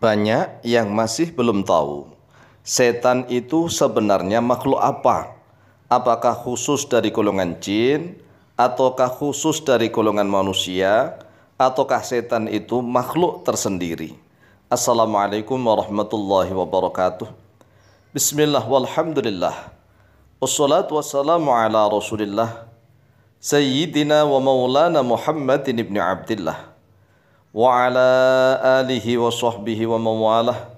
Banyak yang masih belum tahu setan itu sebenarnya makhluk apa? Apakah khusus dari golongan jin ataukah khusus dari golongan manusia ataukah setan itu makhluk tersendiri? Assalamualaikum warahmatullahi wabarakatuh. Bismillah walhamdulillah. Wassalatu wassalamu ala Rasulillah Sayyidina wa Maulana Muhammadin ibn Abdillah wa wa ala alihi sahbihi wa mawalah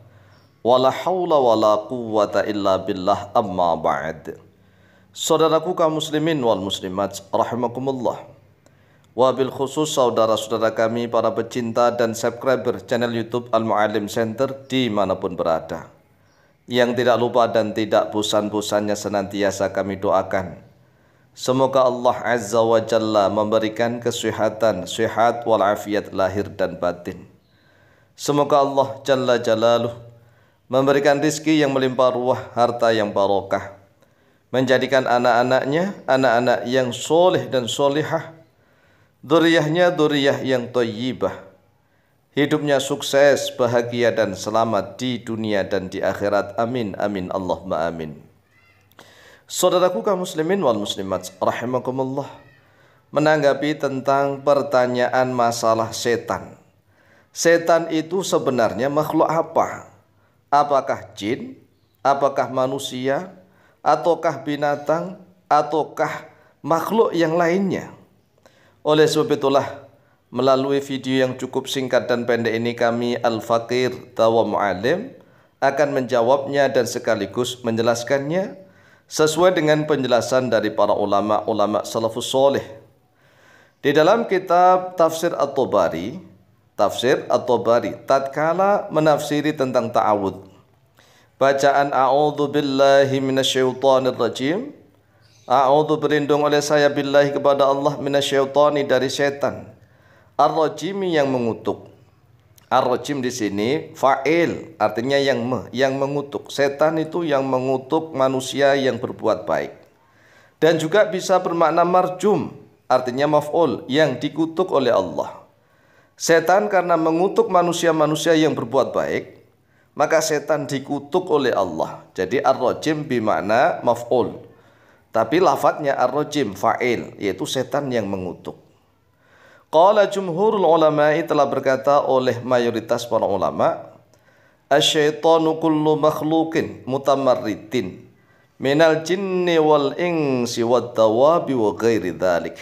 wa la hawla wa la قوة illa billah amma ba'd Saudaraku kaum muslimin wal muslimat rahimakumullah wa bil khusus saudara-saudara kami para pecinta dan subscriber channel YouTube Al-Mu'alim Center dimanapun berada. Yang tidak lupa dan tidak bosan-bosannya senantiasa kami doakan Semoga Allah Azza wa Jalla memberikan kesehatan, sehat walafiat lahir dan batin. Semoga Allah Jalla Jalaluh memberikan rizki yang melimpah ruah, harta yang barokah. Menjadikan anak-anaknya, anak-anak yang soleh dan solehah, Duriyahnya, duriyah yang toyibah. Hidupnya sukses, bahagia dan selamat di dunia dan di akhirat. Amin, amin, Allahumma amin. Saudaraku kaum muslimin wal muslimat rahimakumullah menanggapi tentang pertanyaan masalah setan. Setan itu sebenarnya makhluk apa? Apakah jin? Apakah manusia? Ataukah binatang? Ataukah makhluk yang lainnya? Oleh sebab itulah melalui video yang cukup singkat dan pendek ini kami Al-Fakir Tawa Mu'alim akan menjawabnya dan sekaligus menjelaskannya sesuai dengan penjelasan dari para ulama-ulama salafus soleh. Di dalam kitab Tafsir at tobari Tafsir at tobari tatkala menafsiri tentang ta'awud. Bacaan a'udhu billahi Minasyaitanir rajim. a'udhu berlindung oleh saya billahi kepada Allah Minasyaitani dari setan. Ar-rajimi yang mengutuk. Ar-rajim di sini fa'il artinya yang me, yang mengutuk. Setan itu yang mengutuk manusia yang berbuat baik. Dan juga bisa bermakna marjum artinya maf'ul yang dikutuk oleh Allah. Setan karena mengutuk manusia-manusia yang berbuat baik, maka setan dikutuk oleh Allah. Jadi ar-rajim bimakna maf'ul. Tapi lafadznya ar-rajim fa'il yaitu setan yang mengutuk. Qala jumhurul ulama telah berkata oleh mayoritas para ulama asyaitanu kullu makhlukin mutamarritin minal jinni wal insi wad dawabi wa ghairi dhalik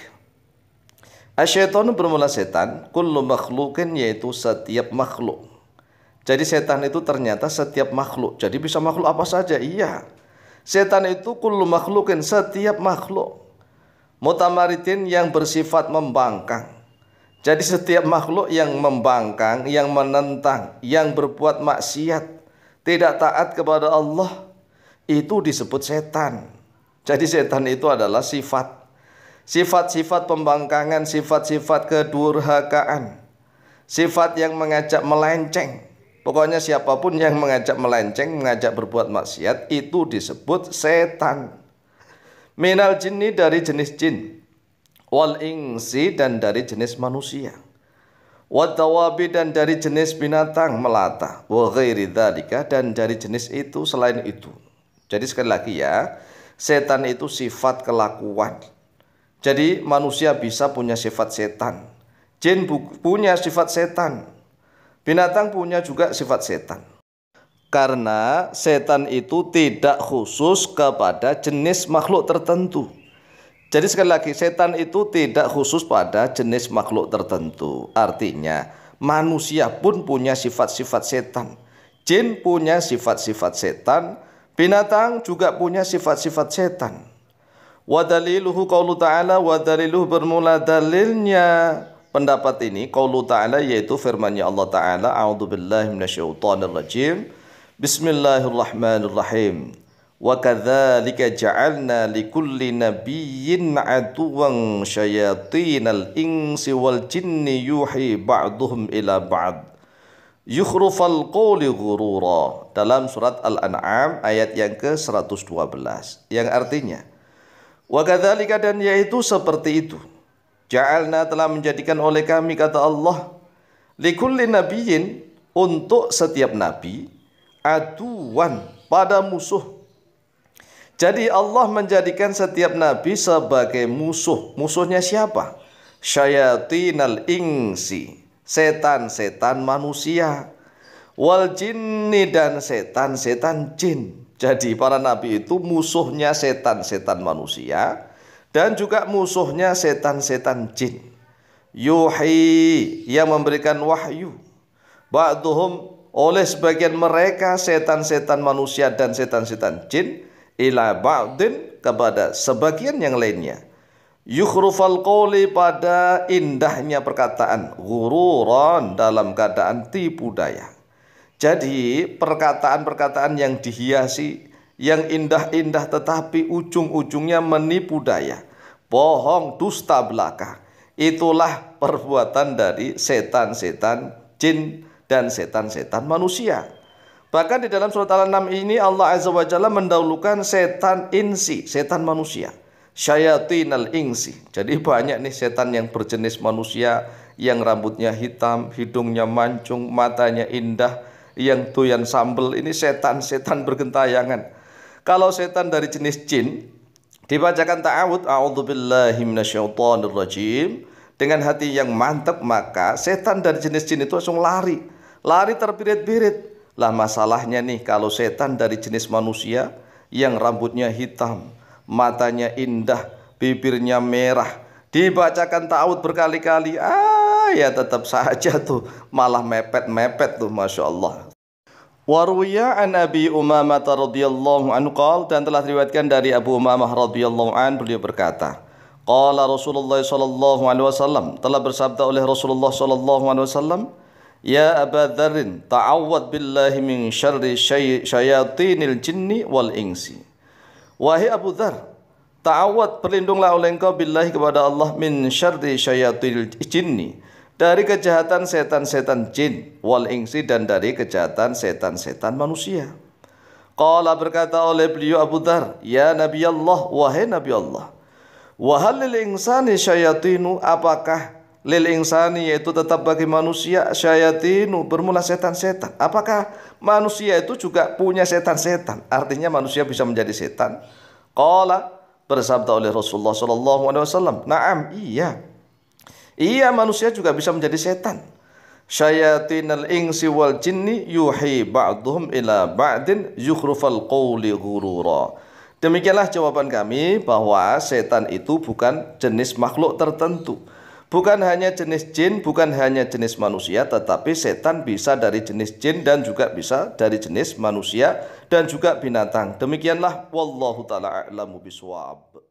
Asyaitanu bermula setan kullu makhlukin yaitu setiap makhluk jadi setan itu ternyata setiap makhluk jadi bisa makhluk apa saja iya setan itu kullu makhlukin setiap makhluk mutamaritin yang bersifat membangkang jadi setiap makhluk yang membangkang, yang menentang, yang berbuat maksiat, tidak taat kepada Allah, itu disebut setan. Jadi setan itu adalah sifat. Sifat-sifat pembangkangan, sifat-sifat kedurhakaan. Sifat yang mengajak melenceng. Pokoknya siapapun yang mengajak melenceng, mengajak berbuat maksiat, itu disebut setan. Minal jinni dari jenis jin wal insi dan dari jenis manusia wadawabi dan dari jenis binatang melata wa dan dari jenis itu selain itu jadi sekali lagi ya setan itu sifat kelakuan jadi manusia bisa punya sifat setan jin punya sifat setan binatang punya juga sifat setan karena setan itu tidak khusus kepada jenis makhluk tertentu jadi sekali lagi setan itu tidak khusus pada jenis makhluk tertentu. Artinya manusia pun punya sifat-sifat setan. Jin punya sifat-sifat setan, binatang juga punya sifat-sifat setan. Wadaliluhu qawlu ta'ala wadaliluhu bermula dalilnya pendapat ini qawlu ta'ala yaitu firman Allah taala a'udzubillahi Bismillahirrahmanirrahim. وَكَذَلِكَ جَعَلْنَا لِكُلِّ نَبِيٍّ عَدُوًا شَيَاطِينَ الْإِنْسِ وَالْجِنِّ يُوحِي بَعْضُهُمْ إِلَى بَعْضٍ يُخْرُفَ ba'd غُرُورًا dalam surat Al-An'am ayat yang ke-112 yang artinya wa kadzalika dan yaitu seperti itu ja'alna telah menjadikan oleh kami kata Allah nabiyyin untuk setiap nabi aduwan pada musuh jadi Allah menjadikan setiap nabi sebagai musuh. Musuhnya siapa? Syayatinal ingsi, setan-setan manusia. Wal jinni dan setan-setan jin. Jadi para nabi itu musuhnya setan-setan manusia dan juga musuhnya setan-setan jin. Yuhi yang memberikan wahyu. Ba'duhum oleh sebagian mereka setan-setan manusia dan setan-setan jin ila ba'din kepada sebagian yang lainnya yukhrufal qawli pada indahnya perkataan gururan dalam keadaan tipu daya jadi perkataan-perkataan yang dihiasi yang indah-indah tetapi ujung-ujungnya menipu daya bohong dusta belaka itulah perbuatan dari setan-setan jin dan setan-setan manusia Bahkan di dalam surat Al-An'am ini Allah Azza wa Jalla mendahulukan setan insi, setan manusia. al insi. Jadi banyak nih setan yang berjenis manusia yang rambutnya hitam, hidungnya mancung, matanya indah, yang tuyan sambel ini setan-setan bergentayangan. Kalau setan dari jenis jin dibacakan ta'awud a'udzubillahi minasyaitonir rajim dengan hati yang mantap maka setan dari jenis jin itu langsung lari. Lari terbirit-birit lah masalahnya nih kalau setan dari jenis manusia yang rambutnya hitam, matanya indah, bibirnya merah, dibacakan ta'awud berkali-kali, ah ya tetap saja tuh malah mepet-mepet tuh Masya Allah. Waruya an Abi Umamah radhiyallahu anhu qal dan telah diriwayatkan dari Abu Umamah radhiyallahu an beliau berkata, Qala Rasulullah sallallahu alaihi wasallam telah bersabda oleh Rasulullah sallallahu alaihi wasallam, Ya Aba Dharin, ta'awad billahi min syarri syayatinil jinni wal insi. Wahai Abu Dhar, ta'awad perlindunglah oleh engkau billahi kepada Allah min syarri syayatinil jinni. Dari kejahatan setan-setan jin wal insi dan dari kejahatan setan-setan manusia. Qala berkata oleh beliau Abu Dhar, Ya Nabi Allah, wahai Nabi Allah. Wahalil insani syayatinu apakah lil insani yaitu tetap bagi manusia syayatinu bermula setan-setan. Apakah manusia itu juga punya setan-setan? Artinya manusia bisa menjadi setan. Qala bersabda oleh Rasulullah sallallahu alaihi wasallam, "Na'am, iya." Iya, manusia juga bisa menjadi setan. Syayatinal insi wal jinni yuhi ba'dhum ila ba'din yukhrufal qawli ghurura. Demikianlah jawaban kami bahwa setan itu bukan jenis makhluk tertentu Bukan hanya jenis jin, bukan hanya jenis manusia, tetapi setan bisa dari jenis jin dan juga bisa dari jenis manusia dan juga binatang. Demikianlah wallahu taala a'lamu biswab.